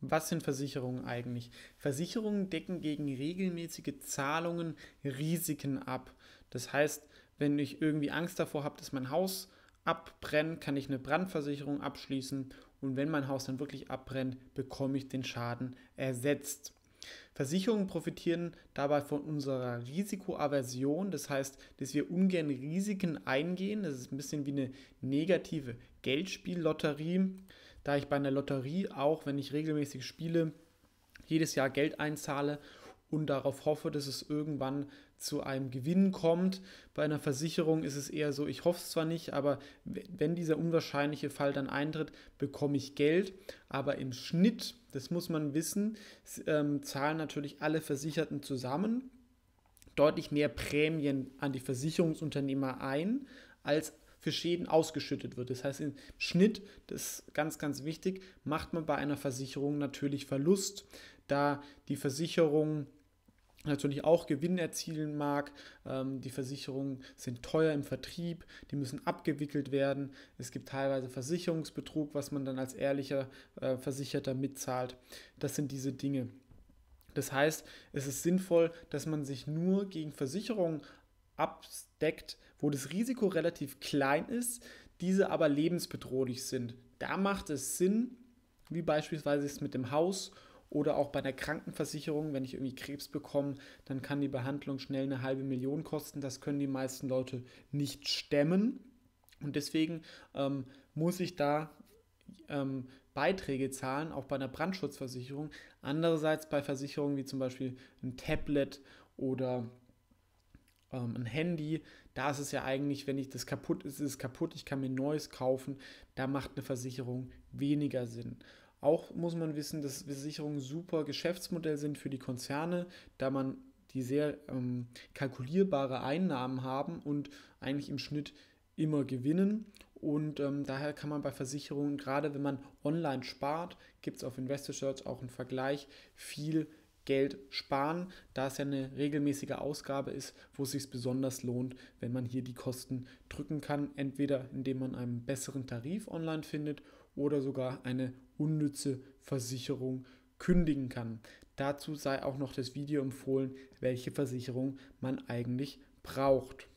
Was sind Versicherungen eigentlich? Versicherungen decken gegen regelmäßige Zahlungen Risiken ab. Das heißt, wenn ich irgendwie Angst davor habe, dass mein Haus abbrennt, kann ich eine Brandversicherung abschließen und wenn mein Haus dann wirklich abbrennt, bekomme ich den Schaden ersetzt. Versicherungen profitieren dabei von unserer Risikoaversion, das heißt, dass wir ungern Risiken eingehen. Das ist ein bisschen wie eine negative Geldspiellotterie da ich bei einer Lotterie auch, wenn ich regelmäßig spiele, jedes Jahr Geld einzahle und darauf hoffe, dass es irgendwann zu einem Gewinn kommt. Bei einer Versicherung ist es eher so, ich hoffe es zwar nicht, aber wenn dieser unwahrscheinliche Fall dann eintritt, bekomme ich Geld. Aber im Schnitt, das muss man wissen, ähm, zahlen natürlich alle Versicherten zusammen deutlich mehr Prämien an die Versicherungsunternehmer ein, als für Schäden ausgeschüttet wird. Das heißt, im Schnitt, das ist ganz, ganz wichtig, macht man bei einer Versicherung natürlich Verlust, da die Versicherung natürlich auch Gewinn erzielen mag. Ähm, die Versicherungen sind teuer im Vertrieb, die müssen abgewickelt werden. Es gibt teilweise Versicherungsbetrug, was man dann als ehrlicher äh, Versicherter mitzahlt. Das sind diese Dinge. Das heißt, es ist sinnvoll, dass man sich nur gegen Versicherungen abdeckt, wo das Risiko relativ klein ist, diese aber lebensbedrohlich sind. Da macht es Sinn, wie beispielsweise es mit dem Haus oder auch bei der Krankenversicherung, wenn ich irgendwie Krebs bekomme, dann kann die Behandlung schnell eine halbe Million kosten. Das können die meisten Leute nicht stemmen. Und deswegen ähm, muss ich da ähm, Beiträge zahlen, auch bei einer Brandschutzversicherung. Andererseits bei Versicherungen wie zum Beispiel ein Tablet oder ähm, ein Handy, da ist es ja eigentlich, wenn ich das kaputt ist, ist es kaputt, ich kann mir neues kaufen, da macht eine Versicherung weniger Sinn. Auch muss man wissen, dass Versicherungen super Geschäftsmodell sind für die Konzerne, da man die sehr ähm, kalkulierbare Einnahmen haben und eigentlich im Schnitt immer gewinnen. Und ähm, daher kann man bei Versicherungen, gerade wenn man online spart, gibt es auf Investor auch einen Vergleich, viel Geld sparen, da es ja eine regelmäßige Ausgabe ist, wo es sich besonders lohnt, wenn man hier die Kosten drücken kann, entweder indem man einen besseren Tarif online findet oder sogar eine unnütze Versicherung kündigen kann. Dazu sei auch noch das Video empfohlen, welche Versicherung man eigentlich braucht.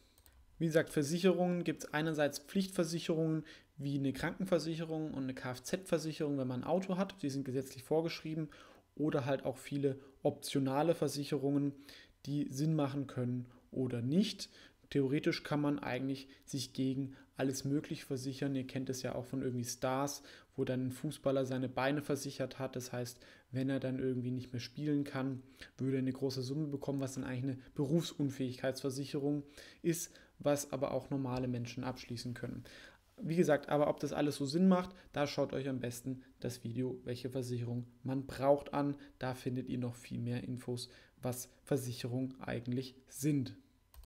Wie gesagt, Versicherungen gibt es einerseits Pflichtversicherungen wie eine Krankenversicherung und eine Kfz-Versicherung, wenn man ein Auto hat. Die sind gesetzlich vorgeschrieben oder halt auch viele optionale Versicherungen, die Sinn machen können oder nicht. Theoretisch kann man eigentlich sich gegen alles Mögliche versichern. Ihr kennt es ja auch von irgendwie Stars, wo dann ein Fußballer seine Beine versichert hat. Das heißt, wenn er dann irgendwie nicht mehr spielen kann, würde er eine große Summe bekommen, was dann eigentlich eine Berufsunfähigkeitsversicherung ist, was aber auch normale Menschen abschließen können. Wie gesagt, aber ob das alles so Sinn macht, da schaut euch am besten das Video, welche Versicherung man braucht an. Da findet ihr noch viel mehr Infos, was Versicherungen eigentlich sind.